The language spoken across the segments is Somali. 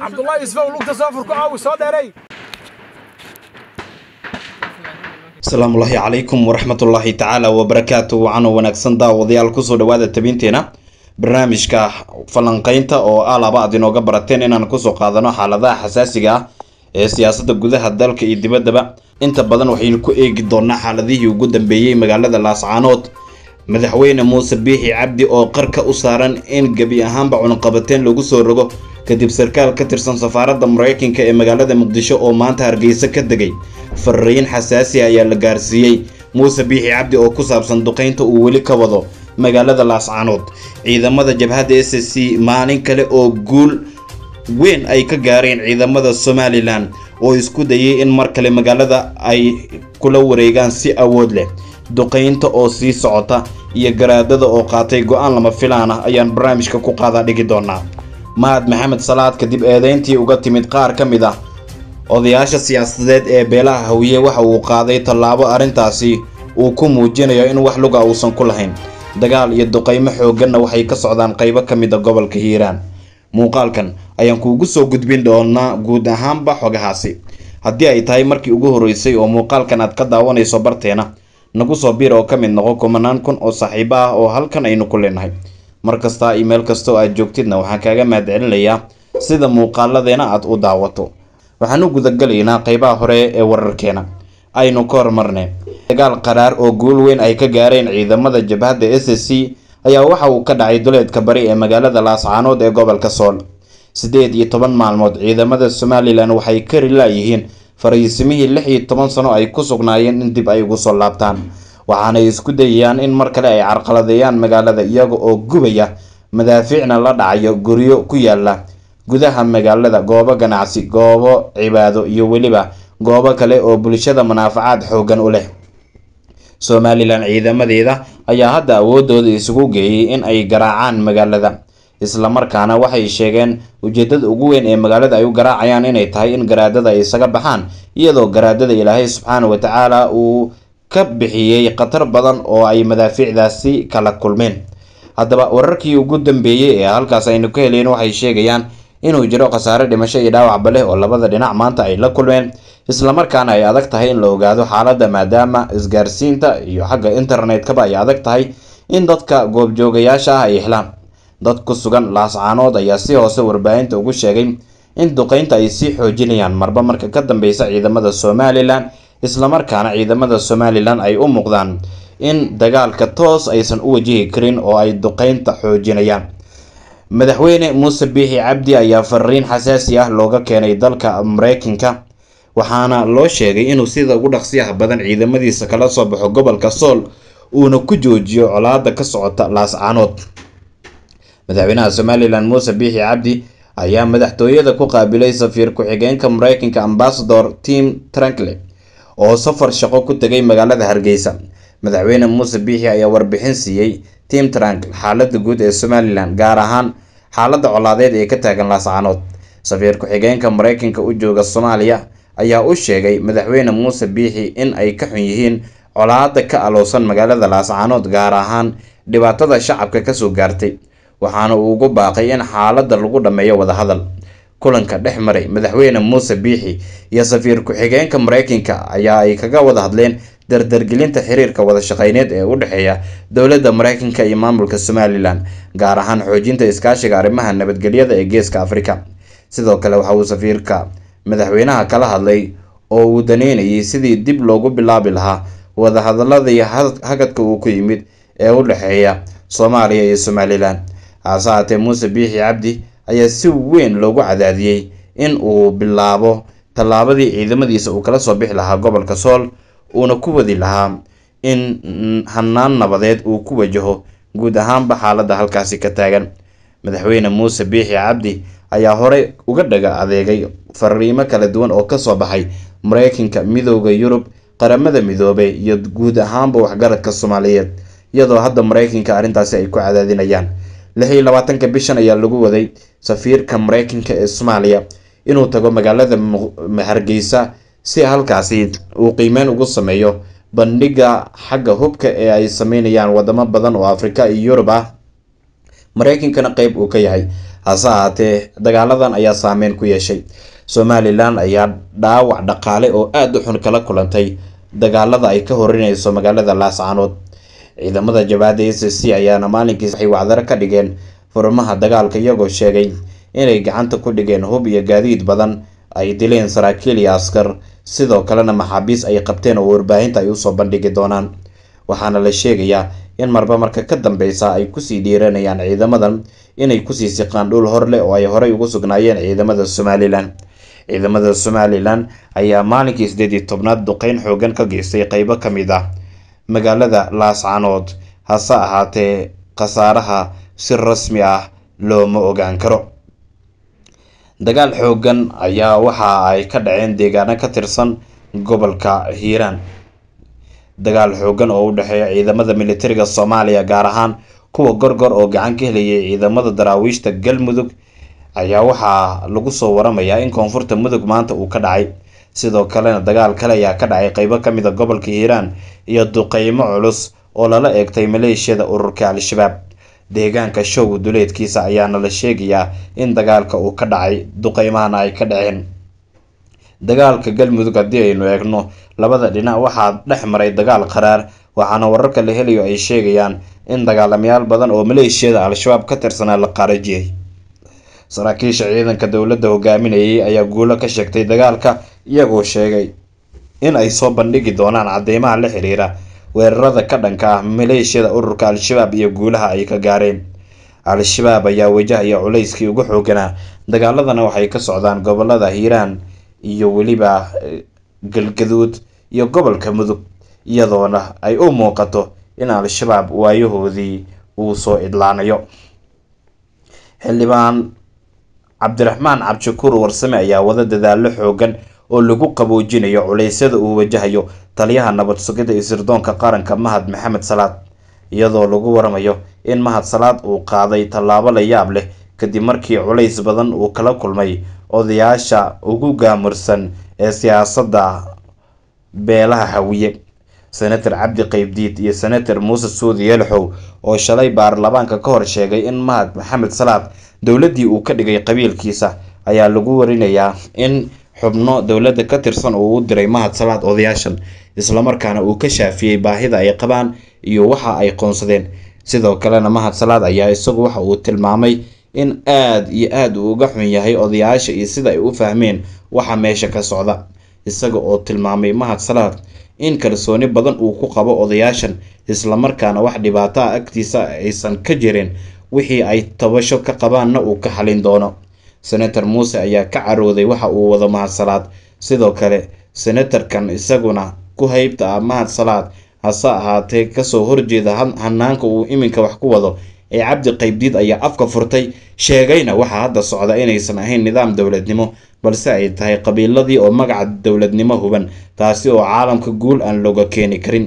cabdullaahi isfaw lugta soofur ku caawi soo dheeray asalaamu ullaahi calaykum waraxmatullaahi tacaala wabarakaatu wacano wanaagsan daawadayaal kusoo dhawaada tabinteena barnaamijka falanqaynta oo ah laba aad inooga barateen inaan kusoo qaadano xaaladaha xasaasiga ah ee siyaasadda gudaha dalka iyo dibaddaba inta badan waxaynu ku eegi doonaa xaaladihii ugu dambeeyey magaalada laascaanood madaxweyne muuse biixi cabdi oo qarka u saaran in gebi ahaanba cunuqabateen lagu soo rogo kadib sarkaal ka tirsan safaaradda maraykanka ee magaalada muqdisho oo maanta hargeysa ka degay fariin xasaasi ayaa la gaarsiiyey muuse biixi cabdi oo ku saabsan duqaynta uu weli ka wado magaalada laascaanood ciidamada jabhadda s s c maalin kale oo guul weyn ay ka gaareen ciidamada somalilan oo isku dayay in mar kale magaalada ay kula wareegaan si awood leh duqaynta oo sii socota iyo garaadada oo qaatay go'aan lama filaan ah ayaan barnaamijka ku qaadaa dhigi doonaa mahad maxamed salaad kadib eedayntii uga timid qaar ka mid ah odayaasha siyaasadeed ee beelaha hawiye waxa uu qaaday tallaabo arrintaasi uu ku muujinayo in wax luga uusan ku lahayn dagaal iyo duqaymo xoogganna waxay ka socdaan qaybo ka mida ah gobolka hiiraan muuqaalkan ayaan kuugu soo gudbin doonaa guud ahaanba xogahaasi haddii ay tahay markii ugu horreysay oo muuqaalkan aad ka daawanayso barteena nagu soo biir oo ka mid noqo kumanaan kun oo saaxiibo ah oo halkan aynu ku leenahay mar kasta iyo meel kastoo aad joogtidna waxaan kaaga mahadcelinayaa sida muuqaaladeena aad u daawato waxaan u gudagelaynaa qaybaha hore ee wararkeena aynu ka hormarnay dagaal qaraar oo guul weyn ay ka gaareen ciidamada jabhadda s s c ayaa waxa uu ka dhacay duleedka bari ee magaalada laascaanood ee gobolka sool siddeed iyo toban maalmood ciidamada somalilan waxay ka rilaayihiin fariisimihii lix iyo toban sano ay ku sugnaayeen in dib ay ugu soo laabtaan waxaanay isku dayayaan in mar kale ay carqaladeeyaan magaalada iyaga oo gubaya madaafiicna la dhacayo guryo ku yaala gudaha magaalada goobo ganacsi goobo cibaado iyo weliba goobo kale oo bulshada manaafacaad xooggan u leh somalilan ciidamadeeda ayaa hadda awooddooda isugu geeyey in ay garaacaan magaalada isla markaana waxay sheegeen ujeedada ugu weyn ee magaalada ay u garaacayaan inay tahay in garaadada ay isaga baxaan iyadoo garaadada ilaahay subxaana wa tacaala uu ka bixiyey khatar badan oo ay madaafiicdaasi kala kulmeen haddaba wararkii ugu dambeeyey ee halkaas aynu ka helayn waxay sheegayaan inuu jiro khasaare dhimasho iyo dhaawacba leh oo labada dhinac maanta ay la kulmeen islamarkaana ay adag tahay in la ogaado xaaladda maadaama isgaarsiinta iyo xagga internetkaba ay adag tahay in dadka goobjoogayaasha ah ay helaan dad ku sugan laascaanood ayaa si hoose warbaahinta ugu sheegay in duqeynta ay sii xoojinayaan marba marka ka dambeysa ciidamada somalilan islamarkaana ciidamada somalilan ay u muuqdaan in dagaalka toos aysan u wajihi karin oo ay duqeynta xoojinayaan madaxweyne muuse biixi cabdi ayaa fariin xasaasi ah looga keenay dalka mareykanka waxaana loo sheegay inuu sida ugu dhaqsiyaha badan ciidamadiisa kala soo baxo gobolka sool uuna ku joojiyo colaada ka socota laascaanood madaxweynaha somalilan muuse biixi cabdi ayaa madaxtooyada ku qaabilay safiir ku-xigeenka mareykanka ambasador tim trankle oo safar shaqo ku tegay magaalada hargeysa madaxweyne muuse biixi ayaa warbixin siiyey tim trankle xaaladda guud ee somalilan gaar ahaan xaaladda colaadeed ee ka taagan laascanood safiir ku-xigeenka mareykanka u jooga soomaaliya ayaa u sheegay madaxweyne muuse biixi in ay ka xun yihiin colaada ka aloosan magaalada laascanood gaar ahaan dhibaatada shacabka kasoo gaartay waxaana uu ugu baaqay in xaaladda lagu dhammeeyo wadahadal kulanka dhex maray madaxweyne muuse biixi iyo safiir ku-xigeenka mareykanka ayaa ay kaga wada hadleen dardargelinta xiriirka wadashaqeyneed ee u dhexeeya dowladda maraykanka iyo maamulka somalilan gaar ahaan xoojinta iskaashiga arrimaha nabadgelyada ee geeska afrika sidoo kale waxa uu safiirka madaxweynaha kala hadlay oo uu daneynayay sidii dib loogu bilaabi lahaa wadahadaladii hagadka uu ku yimid ee u dhexeeya soomaaliya iyo somalilan hase haatee muuse biixi cabdi ayaa si weyn loogu cadaadiyey in uu bilaabo tallaabadii ciidamadiisa uu kala soo bixi lahaa gobolka sool uuna ku wadi lahaa in hanaan nabadeed uu ku wajaho guud ahaanba xaaladda halkaasi ka taagan madaxweyne muuse biixi cabdi ayaa horey uga dhaga adeegay fariimo kala duwan oo ka soo baxay maraykanka midooda yurub qaramada midoobay iyo guud ahaanba waxgaradka soomaaliyeed iyadoo hadda maraykanka arrintaasi ay ku cadaadinayaan lix iyo labaatanka bishan ayaa lagu waday safiirka mareykanka ee soomaaliya inuu tago magaalada hargeysa si halkaasi uu qiimeyn ugu sameeyo bandhiga xagga hubka ee ay sameynayaan wadamo badan oo afrika iyo yurub ah maraykankana qeyb uu ka yahay hase ahaatee dagaaladan ayaa saameyn ku yeeshay somalilan ayaa dhaawac dhaqaale oo aada u xun kala kulantay dagaalada ay ka horinayso magaalada laascaanood ciidamada jabhada a c c ayaana maalinkiis waxay wacdaro ka dhigeen furmaha dagaalka iyagoo sheegay inay gacanta ku dhigeen hub iyo gaadiid badan ay dileen saraakiil iyo askar sidoo kalena maxaabiis ay qabteen oo warbaahinta ay usoo bandhigi doonaan waxaana la sheegayaa in marba marka ka dambeysa ay kusii dhiiranayaan ciidamadan inay kusii siqaan dhul horleh oo ay horay ugu sugnaayeen ciidamada somalilan ciidamada somalilan ayaa maalinkii sideed iyo tobnaad duqeyn xooggan ka geystay qaybo ka mid ah magaalada laascanood hase ahaatee khasaaraha si rasmi ah looma ogaan karo dagaal xooggan ayaa waxa ay ka dhaceen deegaano ka tirsan gobolka hiiraan dagaal xooggan oo u dhexeeya ciidamada militariga soomaaliya gaar ahaan kuwa gorgor oo gacan ka helayay ciidamada daraawiishta galmudug ayaa waxaa lagu soo waramayaa in koonfurta mudug maanta uu ka dhacay sidoo kalena dagaal kale ayaa ka dhacay qeybo ka mid ah gobolka hiiraan iyo duqeymo culus oo lala eegtay maleeshiyada ururka al-shabaab deegaanka show duleedkiisa ayaana la sheegayaa in dagaalka uu ka dhacay duqeymahana ay ka dhaceen dagaalka galmudug haddii aynu eegno labada dhinac waxaa dhex maray dagaal qaraar waxaana wararka la helayo ay sheegayaan in dagaalamayaal badan oo maleeshiyada al-shabaab ka tirsanaa la qaarajiyey saraakiisha ciidanka dowladda hogaaminayay ayaa guulo ka sheegtay dagaalka iyagoo sheegay in ay soo bandhigi doonaan cadeymaha la xiriira weerarada ka dhanka ah maleeshiyada ururka al-shabaab iyo guulaha ay ka gaareen al-shabaab ayaa wajahaya culayskii ugu xooganaa dagaaladana waxay ka socdaan gobolada hiiraan iyo weliba eh, galgaduud iyo gobolka mudug iyadoona ay u muuqato in al-shabaab waayahoodii uu soo idlaanayo xildhibaan cabdiraxmaan cabdishakuur warsame ayaa wada dadaallo xoogan oo lagu qaboojinayo culeysyada uu wajahayo taliyaha nabad sugidda iyo sirdoonka qaranka mahad maxamed salaad iyadoo lagu waramayo in mahad salaad uu qaaday tallaabo la yaab leh kadib markii culays badan uu kala kulmay odayaasha ugu gaamursan ee siyaasadda beelaha hawiye senator cabdi qeybdiid iyo senator muuse suudi yeelxow oo shalay baarlamaanka ka hor sheegay in mahad maxamed salaad dowladdii uu ka dhigay qabiilkiisa ayaa lagu warinayaa in xubno dowladda ka tirsan oo uu diray mahad salaad odayaashan islamarkaana uu ka shaafiyey baahida ay qabaan iyo waxa ay qoonsadeen sidoo kalena mahad salaad ayaa isagu waxa uu tilmaamay in aad iyo aad uu uga xun yahay odayaasha iyo sida ay u fahmeen waxa meesha ka socda isaga oo tilmaamay mahad salaad in kalsooni badan uu ku qabo odayaashan islamarkaana wax dhibaataa agtiisa aysan ka jirin wixii ay tabasho ka qabaanna uu ka xalin doono senator muuse ayaa ka carooday waxa uu wado mahadsalaad sidoo kale senatarkan isaguna ku haybta ah mahadsalaad hase ahaatee kasoo horjeeda hanaanka uu iminka wax ku wado ee cabdi qaybdiid ayaa afka furtay sheegayna waxaa hadda socda inaysan ahayn nidaam dowladnimo balse ay tahay qabiiladii oo magaca dowladnimo huban taasi oo caalamka guul aan looga keeni karin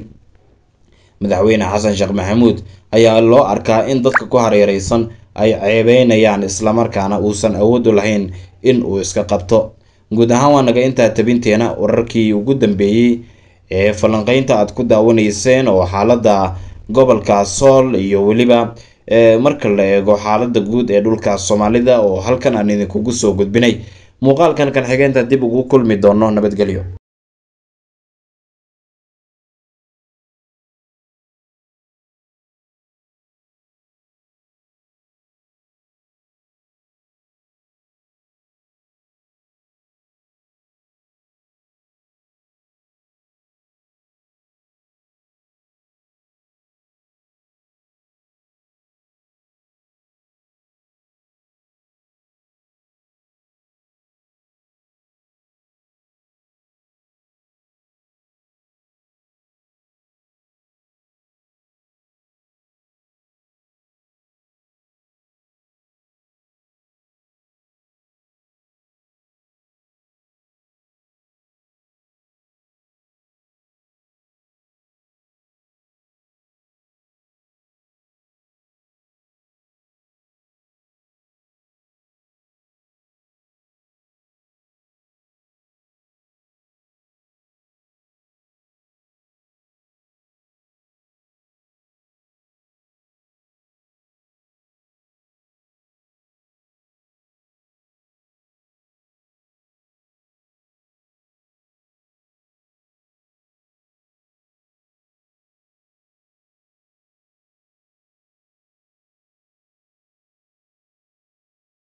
madaxweyne xasan sheekh maxamuud ayaa loo arkaa in dadka ku hareereysan ay ceebeynayaan islamarkaana uusan awoodu lahayn in uu iska qabto guud ahaan waa naga intaa tabinteena wararkii ugu dambeeyey ee falanqaynta aad ku daawanayseen oo xaaladda gobolka sool iyo weliba marka la eego xaalada guud ee dhulka soomaalida oo halkan aan idinkugu soo gudbinay muuqaalkan kan xigeenta dib ugu kulmi doono nabadgelyo